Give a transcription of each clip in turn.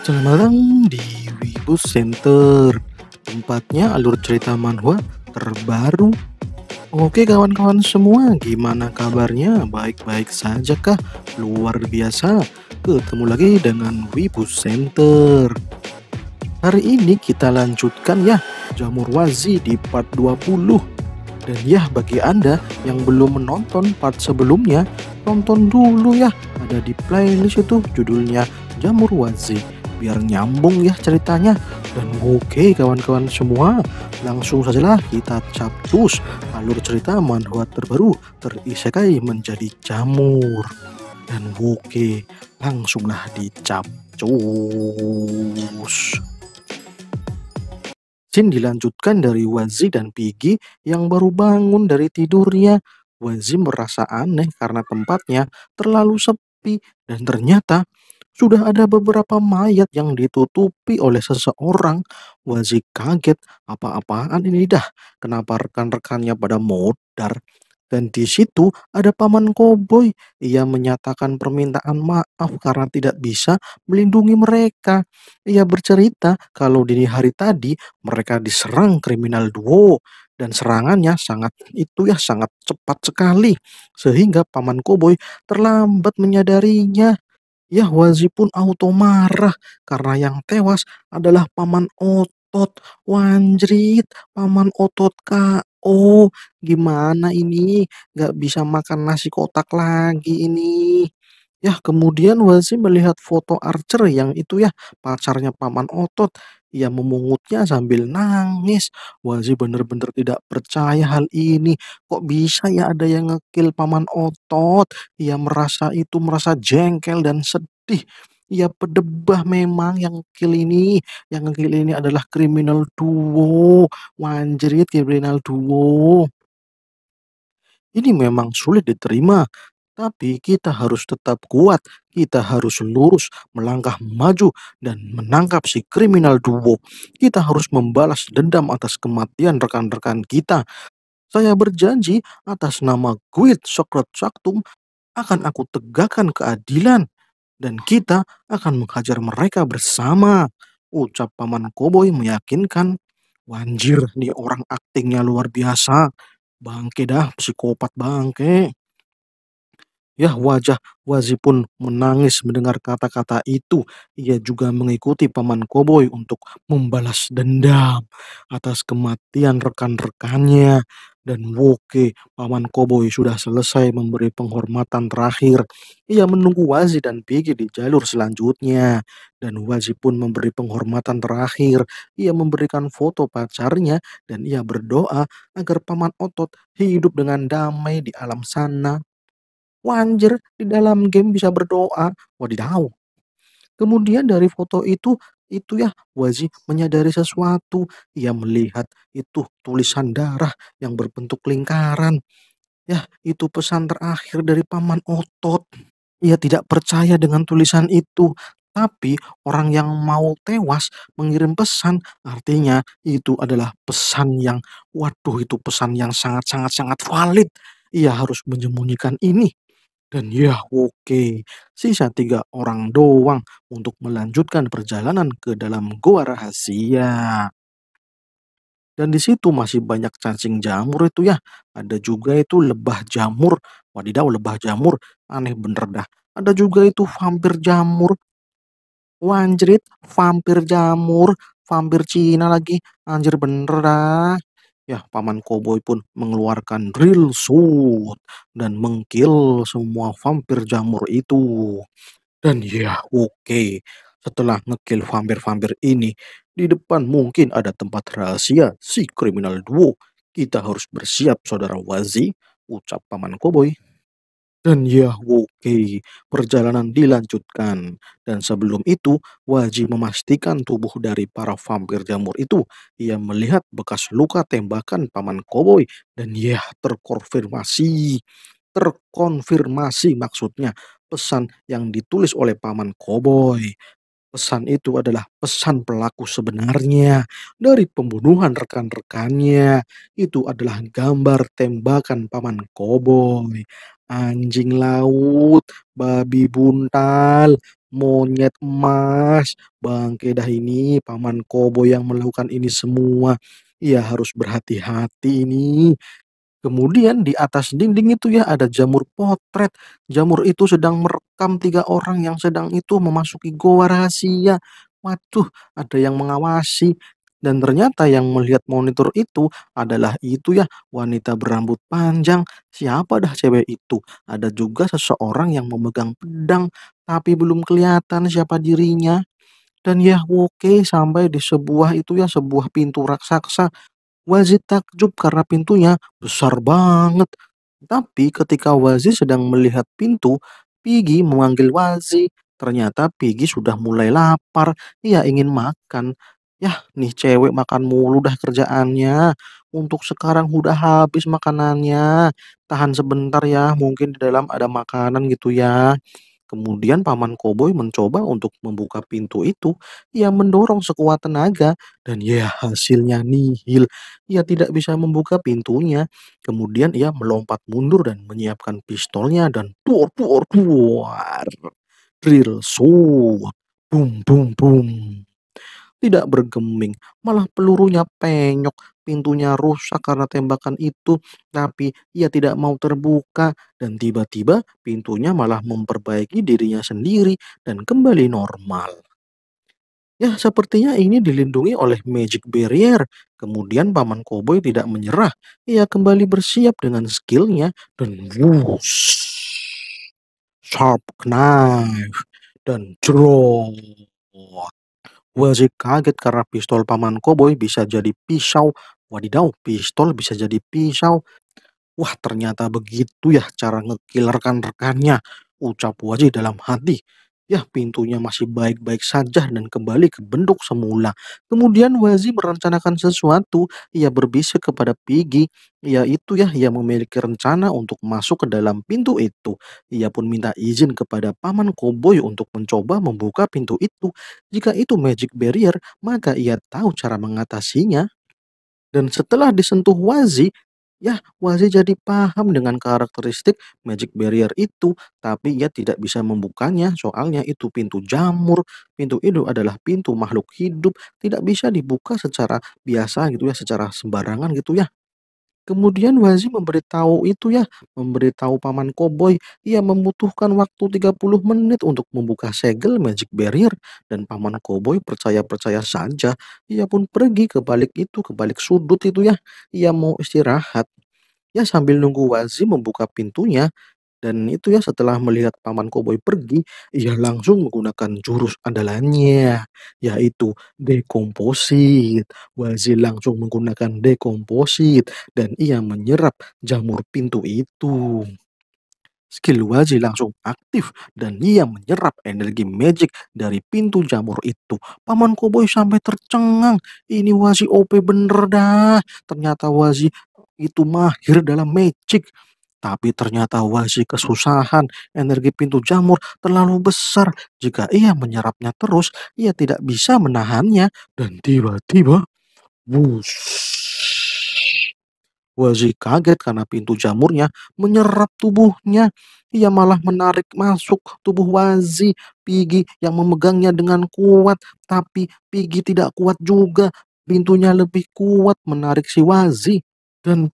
Selamat datang di Wibu Center Tempatnya alur cerita manhwa terbaru Oke kawan-kawan semua gimana kabarnya? Baik-baik saja kah? Luar biasa Ketemu lagi dengan Wibu Center Hari ini kita lanjutkan ya Jamur Wazi di part 20 Dan ya bagi anda yang belum menonton part sebelumnya tonton dulu ya Ada di playlist itu judulnya Jamur Wazi biar nyambung ya ceritanya dan oke kawan-kawan semua langsung sajalah kita capcus alur cerita manhwa terbaru terisekai menjadi jamur dan oke langsunglah dicapcus Jin dilanjutkan dari Wazi dan Piggy yang baru bangun dari tidurnya. Wazi merasa aneh karena tempatnya terlalu sepi dan ternyata sudah ada beberapa mayat yang ditutupi oleh seseorang. Wazi kaget, apa-apaan ini dah? Kenapa rekan-rekannya pada modar? Dan di situ ada paman koboi. Ia menyatakan permintaan maaf karena tidak bisa melindungi mereka. Ia bercerita kalau dini hari tadi mereka diserang kriminal duo dan serangannya sangat itu ya sangat cepat sekali sehingga paman koboi terlambat menyadarinya. Ya Yahwazi pun auto marah karena yang tewas adalah paman otot. Wanjrit, paman otot KO. Gimana ini? Gak bisa makan nasi kotak lagi ini. Ya, kemudian Wazi melihat foto Archer yang itu ya, pacarnya Paman Otot. Ia memungutnya sambil nangis. Wazi benar-benar tidak percaya hal ini. Kok bisa ya ada yang ngekill Paman Otot? Ia merasa itu merasa jengkel dan sedih. Ia pedebah memang yang kill ini. Yang kill ini adalah kriminal duo. Wanjerit kriminal duo. Ini memang sulit diterima. Tapi kita harus tetap kuat, kita harus lurus, melangkah maju, dan menangkap si kriminal duo. Kita harus membalas dendam atas kematian rekan-rekan kita. Saya berjanji atas nama Guid Sokrat Saktum akan aku tegakkan keadilan dan kita akan menghajar mereka bersama. Ucap paman koboi meyakinkan, wanjir nih orang aktingnya luar biasa. Bangke dah, psikopat bangke. Ya, wajah Wazi pun menangis mendengar kata-kata itu. Ia juga mengikuti paman Koboi untuk membalas dendam atas kematian rekan-rekannya. Dan Woke, paman Koboi sudah selesai memberi penghormatan terakhir. Ia menunggu Wazi dan Piggy di jalur selanjutnya. Dan Wazi pun memberi penghormatan terakhir. Ia memberikan foto pacarnya dan ia berdoa agar paman otot hidup dengan damai di alam sana Wanjer di dalam game bisa berdoa. Wadidaw. Kemudian dari foto itu, itu ya Wazi menyadari sesuatu. Ia melihat itu tulisan darah yang berbentuk lingkaran. Ya, itu pesan terakhir dari Paman Otot. Ia tidak percaya dengan tulisan itu, tapi orang yang mau tewas mengirim pesan, artinya itu adalah pesan yang, waduh, itu pesan yang sangat-sangat-sangat valid. Ia harus menyembunyikan ini. Dan ya, oke, sisa tiga orang doang untuk melanjutkan perjalanan ke dalam goa rahasia. Dan di situ masih banyak cacing jamur itu ya. Ada juga itu lebah jamur. Wadidaw lebah jamur. Aneh bener dah. Ada juga itu vampir jamur. Wanjrit, vampir jamur. Vampir Cina lagi. Anjir bener dah. Ya, paman koboi pun mengeluarkan drill suit dan mengkill semua vampir jamur itu. Dan ya, oke. Setelah ngekill vampir-vampir ini, di depan mungkin ada tempat rahasia si kriminal duo. Kita harus bersiap, saudara Wazi, ucap paman koboi. Dan Yahwoke, perjalanan dilanjutkan. Dan sebelum itu, wajib memastikan tubuh dari para vampir jamur itu. Ia melihat bekas luka tembakan paman koboi dan ya terkonfirmasi. Terkonfirmasi maksudnya pesan yang ditulis oleh paman koboi. Pesan itu adalah pesan pelaku sebenarnya dari pembunuhan rekan-rekannya. Itu adalah gambar tembakan paman koboi anjing laut, babi buntal, monyet emas, bangke dah ini paman koboi yang melakukan ini semua. Ia harus berhati-hati ini. Kemudian di atas dinding itu ya ada jamur potret. Jamur itu sedang merekam tiga orang yang sedang itu memasuki goa rahasia. Waduh, ada yang mengawasi. Dan ternyata yang melihat monitor itu adalah itu ya, wanita berambut panjang. Siapa dah cewek itu? Ada juga seseorang yang memegang pedang, tapi belum kelihatan siapa dirinya. Dan ya oke sampai di sebuah itu ya, sebuah pintu raksasa Wazir takjub karena pintunya besar banget. Tapi ketika Wazir sedang melihat pintu, Piggy memanggil Wazir. Ternyata Piggy sudah mulai lapar. Ia ingin makan. Yah, nih cewek makan mulu dah kerjaannya. Untuk sekarang udah habis makanannya. Tahan sebentar ya, mungkin di dalam ada makanan gitu ya. Kemudian paman koboi mencoba untuk membuka pintu itu, ia mendorong sekuat tenaga dan ya hasilnya nihil. Ia tidak bisa membuka pintunya. Kemudian ia melompat mundur dan menyiapkan pistolnya dan tuor tuor tuor. Drill so bum bum bum. Tidak bergeming, malah pelurunya penyok pintunya rusak karena tembakan itu, tapi ia tidak mau terbuka dan tiba-tiba pintunya malah memperbaiki dirinya sendiri dan kembali normal. Ya, sepertinya ini dilindungi oleh magic barrier. Kemudian paman koboi tidak menyerah. Ia kembali bersiap dengan skillnya dan wush, sharp knife dan draw. Wazik kaget karena pistol paman koboi bisa jadi pisau Wadidaw, pistol bisa jadi pisau. Wah, ternyata begitu ya cara ngekillerkan rekannya Ucap wajib dalam hati. Ya, pintunya masih baik-baik saja dan kembali ke bentuk semula. Kemudian Wazi merencanakan sesuatu. Ia berbisik kepada Piggy, ya, itu ya ia memiliki rencana untuk masuk ke dalam pintu itu. Ia pun minta izin kepada paman Koboy untuk mencoba membuka pintu itu. Jika itu magic barrier, maka ia tahu cara mengatasinya. Dan setelah disentuh Wazi, ya Wazi jadi paham dengan karakteristik magic barrier itu, tapi ia tidak bisa membukanya soalnya itu pintu jamur. Pintu itu adalah pintu makhluk hidup, tidak bisa dibuka secara biasa gitu ya, secara sembarangan gitu ya. Kemudian Wazi memberitahu itu ya, memberitahu paman koboi, ia membutuhkan waktu 30 menit untuk membuka segel magic barrier dan paman koboi percaya-percaya saja, ia pun pergi ke balik itu, ke balik sudut itu ya, ia mau istirahat. Ya sambil nunggu Wazi membuka pintunya, dan itu ya setelah melihat paman koboi pergi, ia langsung menggunakan jurus andalannya, yaitu dekomposit. Wazir langsung menggunakan dekomposit dan ia menyerap jamur pintu itu. Skill Wazi langsung aktif dan ia menyerap energi magic dari pintu jamur itu. Paman Koboi sampai tercengang. Ini Wazi OP bener dah. Ternyata Wazi itu mahir dalam magic. Tapi ternyata Wazi kesusahan, energi pintu jamur terlalu besar. Jika ia menyerapnya terus, ia tidak bisa menahannya. Dan tiba-tiba, Wazi kaget karena pintu jamurnya menyerap tubuhnya. Ia malah menarik masuk tubuh Wazi, Pigi yang memegangnya dengan kuat. Tapi Pigi tidak kuat juga, pintunya lebih kuat menarik si Wazi dan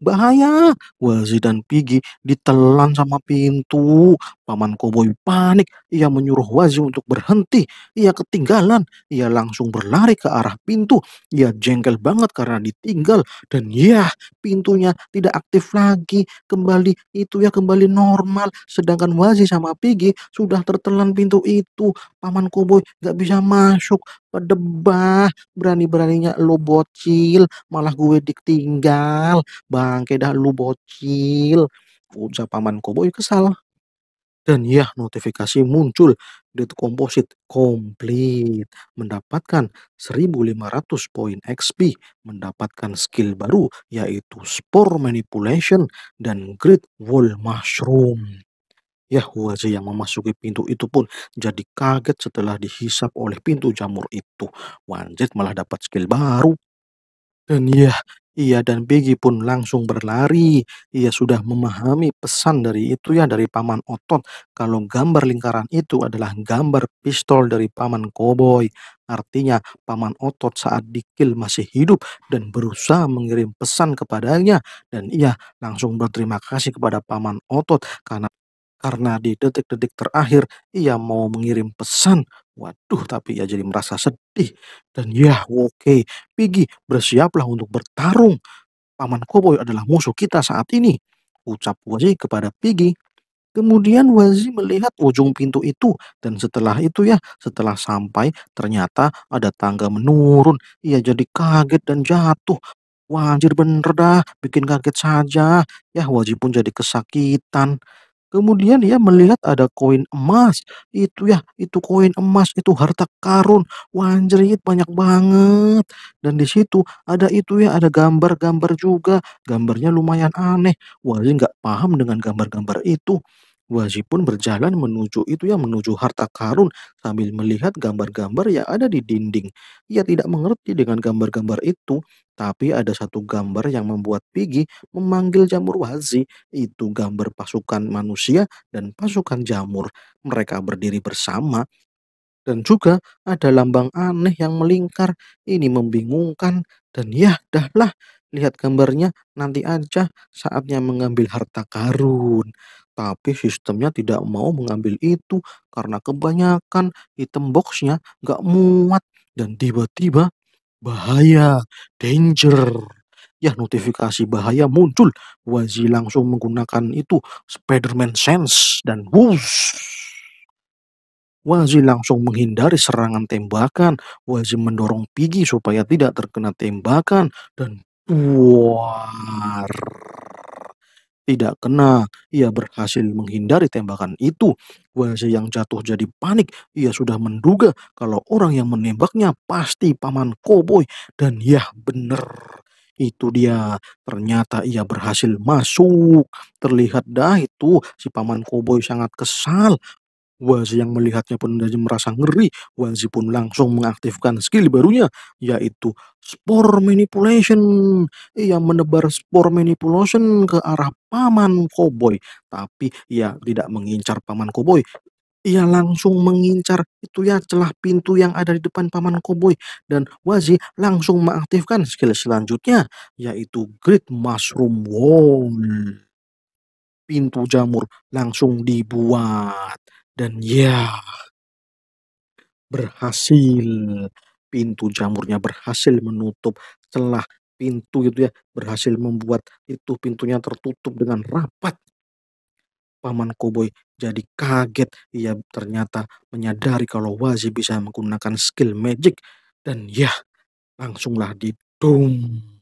bahaya! Wazi dan Piggy ditelan sama pintu. Paman Koboi panik. Ia menyuruh Wazi untuk berhenti. Ia ketinggalan. Ia langsung berlari ke arah pintu. Ia jengkel banget karena ditinggal. Dan ya, pintunya tidak aktif lagi. Kembali itu ya kembali normal. Sedangkan Wazi sama Piggy sudah tertelan pintu itu. Paman Koboi gak bisa masuk. Debah, berani-beraninya lu bocil, malah gue ditinggal. Bangke dah lu bocil. Ucap paman koboi kesal. Dan ya, notifikasi muncul Dead Composite komplit. Mendapatkan 1500 poin XP, mendapatkan skill baru yaitu Spore Manipulation dan Great Wall Mushroom. Yahwaze yang memasuki pintu itu pun jadi kaget setelah dihisap oleh pintu jamur itu. Wanjit malah dapat skill baru. Dan ya, ia dan Biggy pun langsung berlari. Ia sudah memahami pesan dari itu ya dari paman otot kalau gambar lingkaran itu adalah gambar pistol dari paman koboi. Artinya paman otot saat dikil masih hidup dan berusaha mengirim pesan kepadanya dan ia langsung berterima kasih kepada paman otot karena karena di detik-detik terakhir ia mau mengirim pesan. Waduh, tapi ia jadi merasa sedih. Dan ya, oke, Piggy, bersiaplah untuk bertarung. Paman Koboi adalah musuh kita saat ini. Ucap Wazi kepada Piggy. Kemudian Wazi melihat ujung pintu itu dan setelah itu ya, setelah sampai ternyata ada tangga menurun. Ia jadi kaget dan jatuh. Wajir bener dah, bikin kaget saja. Ya Wazi pun jadi kesakitan. Kemudian dia melihat ada koin emas. Itu ya, itu koin emas, itu harta karun. Wanjerit banyak banget. Dan di situ ada itu ya, ada gambar-gambar juga. Gambarnya lumayan aneh. Wali nggak paham dengan gambar-gambar itu. Wajib pun berjalan menuju itu ya, menuju harta karun sambil melihat gambar-gambar yang ada di dinding. Ia tidak mengerti dengan gambar-gambar itu, tapi ada satu gambar yang membuat Piggy memanggil jamur wazi. Itu gambar pasukan manusia dan pasukan jamur. Mereka berdiri bersama dan juga ada lambang aneh yang melingkar. Ini membingungkan dan ya dahlah lihat gambarnya nanti aja saatnya mengambil harta karun. Tapi sistemnya tidak mau mengambil itu karena kebanyakan item boxnya nya nggak muat dan tiba-tiba bahaya, danger. Ya, notifikasi bahaya muncul. Wazi langsung menggunakan itu Spiderman Sense dan wush. Wazi langsung menghindari serangan tembakan. Wazi mendorong Piggy supaya tidak terkena tembakan dan buar. Tidak kena, ia berhasil menghindari tembakan itu. Wazi yang jatuh jadi panik. Ia sudah menduga kalau orang yang menembaknya pasti paman koboi. Dan ya bener. Itu dia, ternyata ia berhasil masuk. Terlihat dah itu si paman koboi sangat kesal. Wazi yang melihatnya pun menjadi merasa ngeri. Wazi pun langsung mengaktifkan skill barunya, yaitu Spore Manipulation. Ia menebar Spore Manipulation ke arah Paman Koboi. Tapi ia tidak mengincar Paman Koboi. Ia langsung mengincar itu ya celah pintu yang ada di depan Paman Koboi. Dan Wazi langsung mengaktifkan skill selanjutnya, yaitu Great Mushroom Wall. Pintu jamur langsung dibuat dan ya, berhasil. Pintu jamurnya berhasil menutup celah pintu itu ya, berhasil membuat itu pintunya tertutup dengan rapat. Paman Koboi jadi kaget. Ia ternyata menyadari kalau Wazi bisa menggunakan skill magic. Dan ya, langsunglah didum.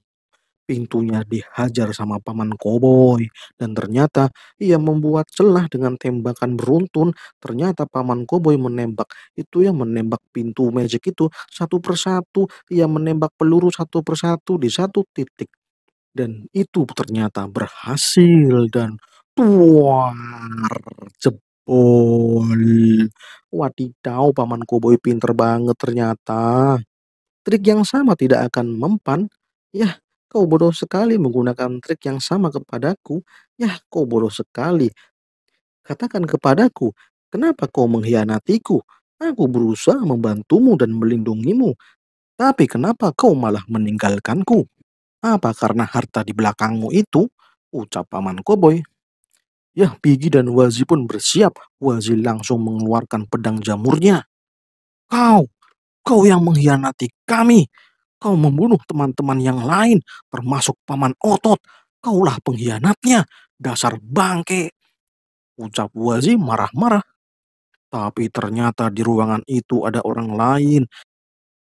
Pintunya dihajar sama paman koboi dan ternyata ia membuat celah dengan tembakan beruntun. Ternyata paman koboi menembak. Itu yang menembak pintu magic itu satu persatu. Ia menembak peluru satu persatu di satu titik. Dan itu ternyata berhasil dan tuar jebol. Wadidaw, paman koboi pinter banget ternyata. Trik yang sama tidak akan mempan. Yah, Kau bodoh sekali menggunakan trik yang sama kepadaku. Yah, kau bodoh sekali. Katakan kepadaku, kenapa kau mengkhianatiku? Aku berusaha membantumu dan melindungimu. Tapi kenapa kau malah meninggalkanku? Apa karena harta di belakangmu itu? Ucap paman koboi. Yah, Pigi dan Wazi pun bersiap. Wazi langsung mengeluarkan pedang jamurnya. Kau, kau yang mengkhianati kami. Kau membunuh teman-teman yang lain, termasuk paman otot. Kaulah pengkhianatnya, dasar bangke. Ucap Wazi marah-marah. Tapi ternyata di ruangan itu ada orang lain.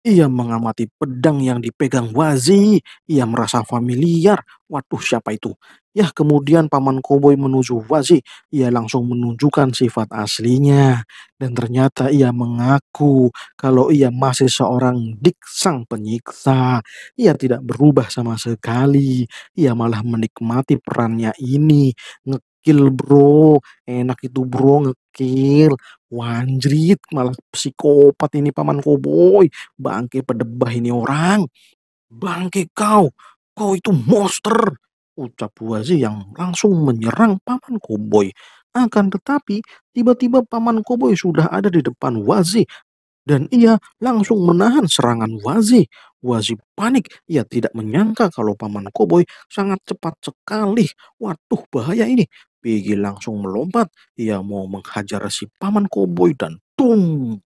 Ia mengamati pedang yang dipegang Wazi. Ia merasa familiar. Waduh, siapa itu? Ya, kemudian paman koboi menuju Wazi. Ia langsung menunjukkan sifat aslinya. Dan ternyata ia mengaku kalau ia masih seorang diksang penyiksa. Ia tidak berubah sama sekali. Ia malah menikmati perannya ini. Ngekil bro, enak itu bro ngekil. Wanjrit, malah psikopat ini paman koboi. Bangke pedebah ini orang. Bangke kau, kau itu monster ucap Wazi yang langsung menyerang paman koboi. Akan tetapi, tiba-tiba paman koboi sudah ada di depan Wazi dan ia langsung menahan serangan Wazi. Wazi panik, ia tidak menyangka kalau paman koboi sangat cepat sekali. Waduh, bahaya ini. Piggy langsung melompat, ia mau menghajar si paman koboi dan tung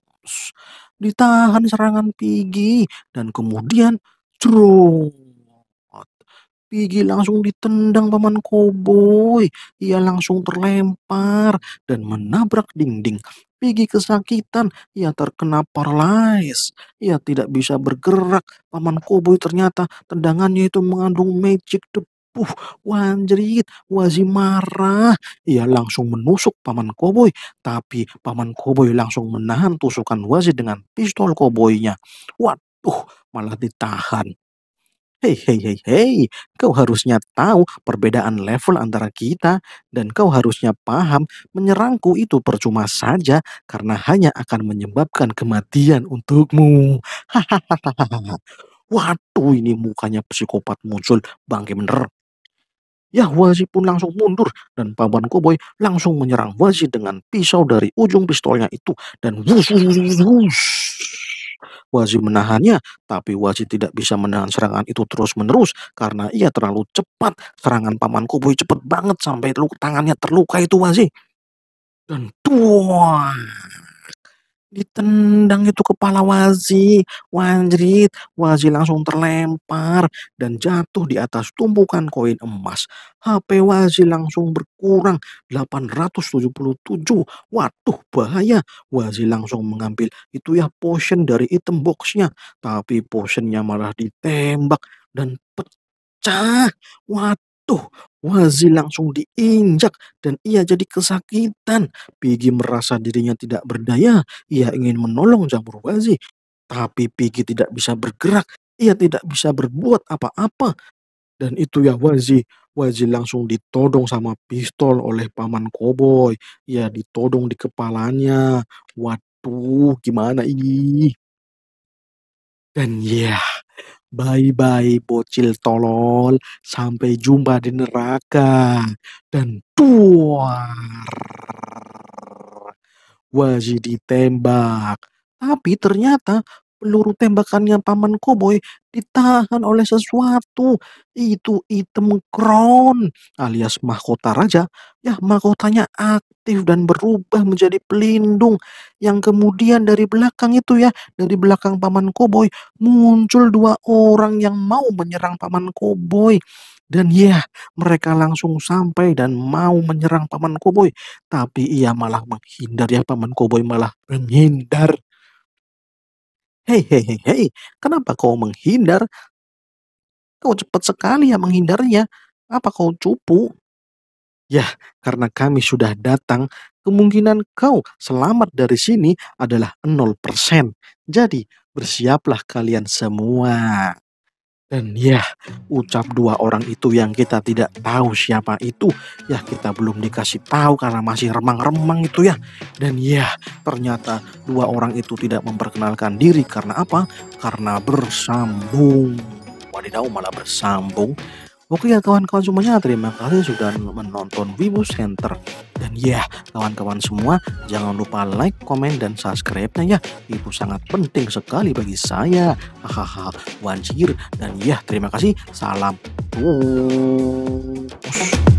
ditahan serangan Piggy dan kemudian jerung Pigi langsung ditendang paman koboi. Ia langsung terlempar dan menabrak dinding. Pigi kesakitan, ia terkena paralys, Ia tidak bisa bergerak. Paman koboi ternyata tendangannya itu mengandung magic debu. Puh, wanjerit, Wazi marah. Ia langsung menusuk paman koboi, tapi paman koboi langsung menahan tusukan Wazi dengan pistol koboinya. Waduh, malah ditahan. Hei, hei, hei, hei, kau harusnya tahu perbedaan level antara kita dan kau harusnya paham menyerangku itu percuma saja karena hanya akan menyebabkan kematian untukmu. Waduh ini mukanya psikopat muncul bangke bener. Yah, Wazi pun langsung mundur dan paman koboi langsung menyerang Wazi dengan pisau dari ujung pistolnya itu dan wush, wush, wush, wush wajib menahannya, tapi wajib tidak bisa menahan serangan itu terus-menerus karena ia terlalu cepat. Serangan paman Koboi cepat banget sampai tangannya terluka itu wajib. Dan tuan ditendang itu kepala Wazi. Wanjrit, Wazi langsung terlempar dan jatuh di atas tumpukan koin emas. HP Wazi langsung berkurang 877. Waduh bahaya. Wazi langsung mengambil itu ya potion dari item boxnya. Tapi potionnya malah ditembak dan pecah. Waduh Jatuh, Wazi langsung diinjak dan ia jadi kesakitan. Piggy merasa dirinya tidak berdaya. Ia ingin menolong jamur Wazi. Tapi Piggy tidak bisa bergerak. Ia tidak bisa berbuat apa-apa. Dan itu ya Wazi. Wazi langsung ditodong sama pistol oleh paman koboi. Ia ditodong di kepalanya. Waduh, gimana ini? Dan ya... Yeah. Bye-bye bocil tolol, sampai jumpa di neraka. Dan tuar. wajib ditembak. Tapi ternyata peluru tembakannya paman koboi ditahan oleh sesuatu. Itu item crown alias mahkota raja. Ya mahkotanya aktif dan berubah menjadi pelindung. Yang kemudian dari belakang itu ya, dari belakang paman koboi muncul dua orang yang mau menyerang paman koboi. Dan ya, mereka langsung sampai dan mau menyerang Paman Koboi. Tapi ia malah menghindar ya, Paman Koboi malah menghindar. Hei hei hei hei, kenapa kau menghindar? Kau cepat sekali ya menghindarnya. Apa kau cupu? Ya, karena kami sudah datang, kemungkinan kau selamat dari sini adalah 0%. Jadi, bersiaplah kalian semua. Dan ya, ucap dua orang itu yang kita tidak tahu siapa itu, ya kita belum dikasih tahu karena masih remang-remang itu ya. Dan ya, ternyata dua orang itu tidak memperkenalkan diri karena apa? Karena bersambung. Wadidaw malah bersambung. Oke ya kawan-kawan semuanya, terima kasih sudah menonton Vivo Center. Dan ya, kawan-kawan semua, jangan lupa like, komen, dan subscribe-nya ya. Itu sangat penting sekali bagi saya. Hahaha, Wanjir. Dan ya, terima kasih. Salam. Oh.